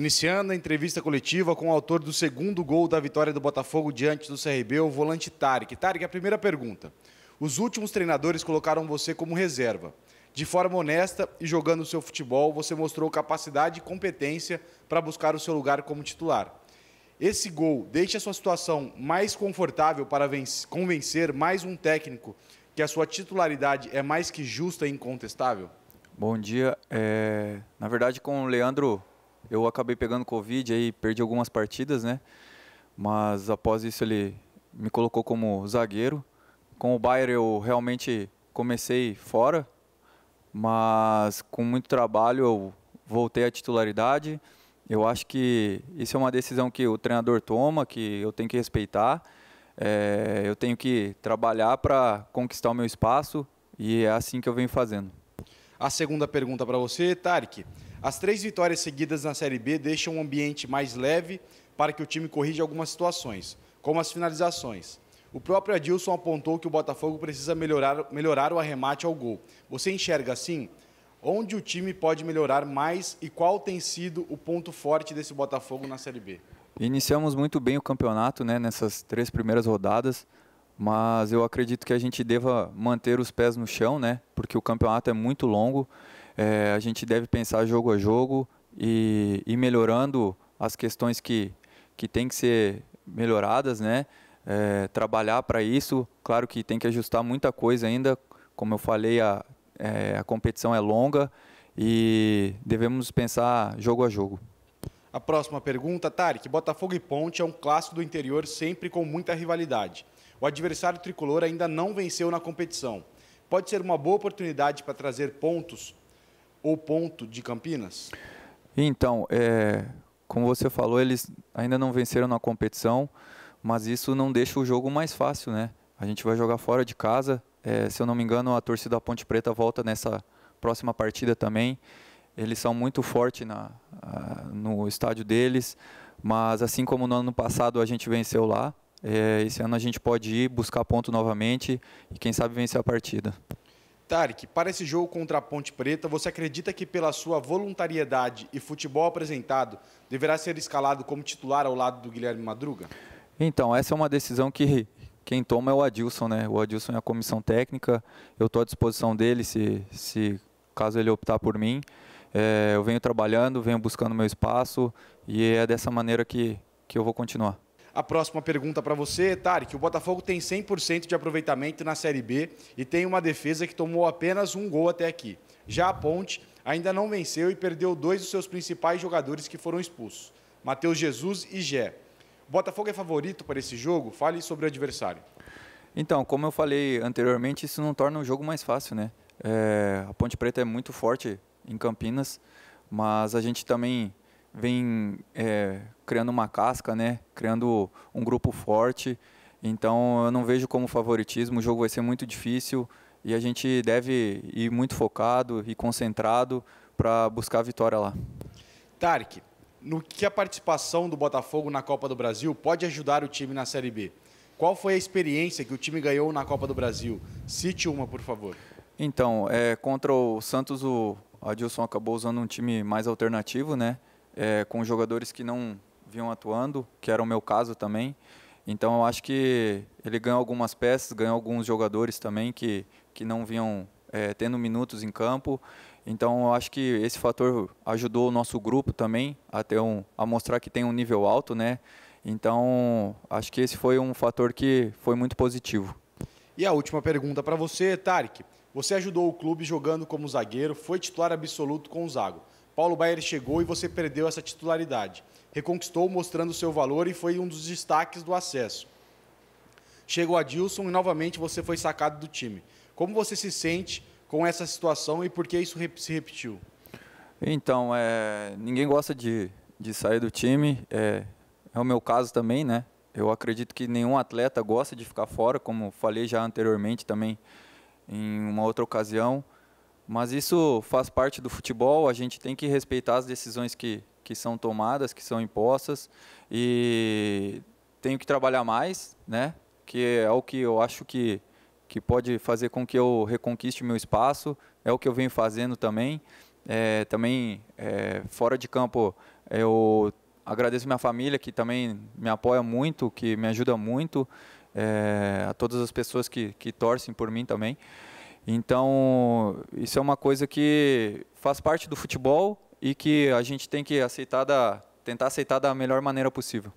Iniciando a entrevista coletiva com o autor do segundo gol da vitória do Botafogo diante do CRB, o volante Tarek. Tarek, a primeira pergunta. Os últimos treinadores colocaram você como reserva. De forma honesta e jogando o seu futebol, você mostrou capacidade e competência para buscar o seu lugar como titular. Esse gol deixa a sua situação mais confortável para convencer mais um técnico que a sua titularidade é mais que justa e incontestável? Bom dia. É... Na verdade, com o Leandro eu acabei pegando Covid aí, perdi algumas partidas, né? Mas após isso ele me colocou como zagueiro. Com o Bayern eu realmente comecei fora, mas com muito trabalho eu voltei à titularidade. Eu acho que isso é uma decisão que o treinador toma, que eu tenho que respeitar. É, eu tenho que trabalhar para conquistar o meu espaço e é assim que eu venho fazendo. A segunda pergunta para você, Tarek. As três vitórias seguidas na Série B deixam um ambiente mais leve para que o time corrija algumas situações, como as finalizações. O próprio Adilson apontou que o Botafogo precisa melhorar, melhorar o arremate ao gol. Você enxerga assim? Onde o time pode melhorar mais e qual tem sido o ponto forte desse Botafogo na Série B? Iniciamos muito bem o campeonato né, nessas três primeiras rodadas mas eu acredito que a gente deva manter os pés no chão, né? Porque o campeonato é muito longo, é, a gente deve pensar jogo a jogo e ir melhorando as questões que, que têm que ser melhoradas, né? É, trabalhar para isso, claro que tem que ajustar muita coisa ainda, como eu falei, a, é, a competição é longa e devemos pensar jogo a jogo. A próxima pergunta, Tarek, Botafogo e Ponte é um clássico do interior sempre com muita rivalidade o adversário tricolor ainda não venceu na competição. Pode ser uma boa oportunidade para trazer pontos ou ponto de Campinas? Então, é, como você falou, eles ainda não venceram na competição, mas isso não deixa o jogo mais fácil, né? A gente vai jogar fora de casa. É, se eu não me engano, a torcida da Ponte Preta volta nessa próxima partida também. Eles são muito fortes na, no estádio deles, mas assim como no ano passado a gente venceu lá, é, esse ano a gente pode ir buscar ponto novamente e quem sabe vencer a partida. Tarek, para esse jogo contra a Ponte Preta, você acredita que pela sua voluntariedade e futebol apresentado, deverá ser escalado como titular ao lado do Guilherme Madruga? Então, essa é uma decisão que quem toma é o Adilson, né? O Adilson é a comissão técnica, eu estou à disposição dele se, se caso ele optar por mim. É, eu venho trabalhando, venho buscando meu espaço e é dessa maneira que, que eu vou continuar. A próxima pergunta para você, Tarek. O Botafogo tem 100% de aproveitamento na Série B e tem uma defesa que tomou apenas um gol até aqui. Já a Ponte ainda não venceu e perdeu dois dos seus principais jogadores que foram expulsos, Matheus Jesus e Gé. O Botafogo é favorito para esse jogo? Fale sobre o adversário. Então, como eu falei anteriormente, isso não torna o jogo mais fácil, né? É, a Ponte Preta é muito forte em Campinas, mas a gente também vem é, criando uma casca, né? Criando um grupo forte. Então eu não vejo como favoritismo, o jogo vai ser muito difícil e a gente deve ir muito focado e concentrado para buscar a vitória lá. Tarek, no que a participação do Botafogo na Copa do Brasil pode ajudar o time na Série B? Qual foi a experiência que o time ganhou na Copa do Brasil? Cite uma, por favor. Então, é, contra o Santos, o Adilson acabou usando um time mais alternativo, né? É, com jogadores que não vinham atuando, que era o meu caso também. Então eu acho que ele ganhou algumas peças, ganhou alguns jogadores também que, que não vinham é, tendo minutos em campo. Então eu acho que esse fator ajudou o nosso grupo também a, ter um, a mostrar que tem um nível alto, né? Então acho que esse foi um fator que foi muito positivo. E a última pergunta para você, Tarek. Você ajudou o clube jogando como zagueiro, foi titular absoluto com o Zago. Paulo Baier chegou e você perdeu essa titularidade reconquistou mostrando seu valor e foi um dos destaques do acesso. Chegou a Adilson e novamente você foi sacado do time. Como você se sente com essa situação e por que isso se repetiu? Então, é, ninguém gosta de, de sair do time. É, é o meu caso também, né? Eu acredito que nenhum atleta gosta de ficar fora, como falei já anteriormente também em uma outra ocasião. Mas isso faz parte do futebol, a gente tem que respeitar as decisões que, que são tomadas, que são impostas e tenho que trabalhar mais, né? Que é o que eu acho que que pode fazer com que eu reconquiste meu espaço. É o que eu venho fazendo também. É, também é, fora de campo eu agradeço minha família que também me apoia muito, que me ajuda muito, é, a todas as pessoas que, que torcem por mim também. Então, isso é uma coisa que faz parte do futebol, e que a gente tem que aceitar da, tentar aceitar da melhor maneira possível.